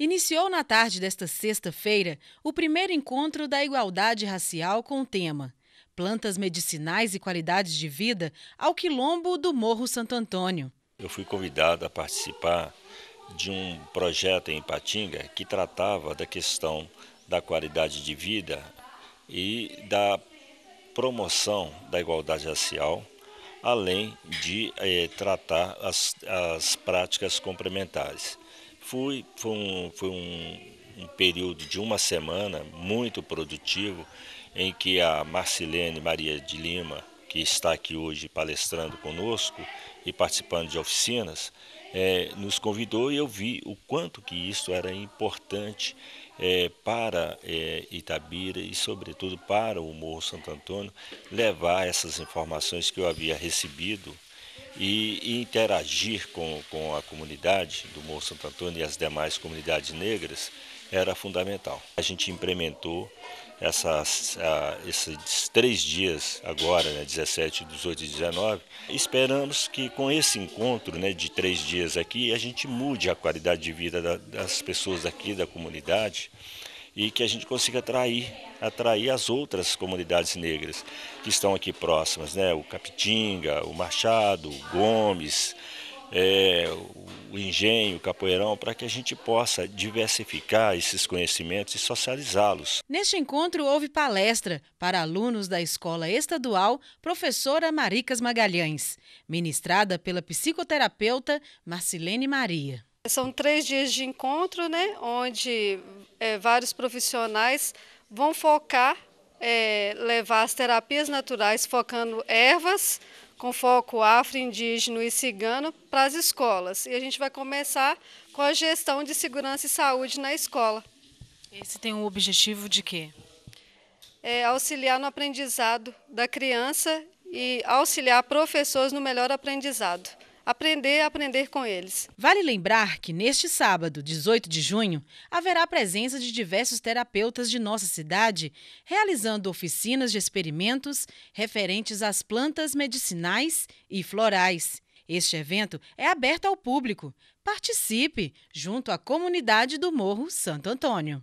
Iniciou na tarde desta sexta-feira o primeiro encontro da igualdade racial com o tema Plantas Medicinais e Qualidades de Vida ao Quilombo do Morro Santo Antônio. Eu fui convidado a participar de um projeto em Patinga que tratava da questão da qualidade de vida e da promoção da igualdade racial, além de eh, tratar as, as práticas complementares. Fui, foi um, foi um, um período de uma semana muito produtivo em que a Marcilene Maria de Lima, que está aqui hoje palestrando conosco e participando de oficinas, é, nos convidou e eu vi o quanto que isso era importante é, para é, Itabira e, sobretudo, para o Morro Santo Antônio, levar essas informações que eu havia recebido e, interagir com, com a comunidade do Morro Santo Antônio e as demais comunidades negras era fundamental. A gente implementou essas, a, esses três dias agora, né, 17, 18 e 19. Esperamos que com esse encontro né, de três dias aqui, a gente mude a qualidade de vida da, das pessoas aqui da comunidade e que a gente consiga atrair, atrair as outras comunidades negras que estão aqui próximas, né? O Capitinga, o Machado, o Gomes, é, o engenho, o capoeirão, para que a gente possa diversificar esses conhecimentos e socializá-los. Neste encontro houve palestra para alunos da Escola Estadual Professora Maricas Magalhães, ministrada pela psicoterapeuta Marcilene Maria. São três dias de encontro, né, onde é, vários profissionais vão focar, é, levar as terapias naturais, focando ervas, com foco afro, indígena e cigano, para as escolas. E a gente vai começar com a gestão de segurança e saúde na escola. Esse tem o um objetivo de quê? É auxiliar no aprendizado da criança e auxiliar professores no melhor aprendizado aprender a aprender com eles. Vale lembrar que neste sábado, 18 de junho, haverá a presença de diversos terapeutas de nossa cidade realizando oficinas de experimentos referentes às plantas medicinais e florais. Este evento é aberto ao público. Participe junto à comunidade do Morro Santo Antônio.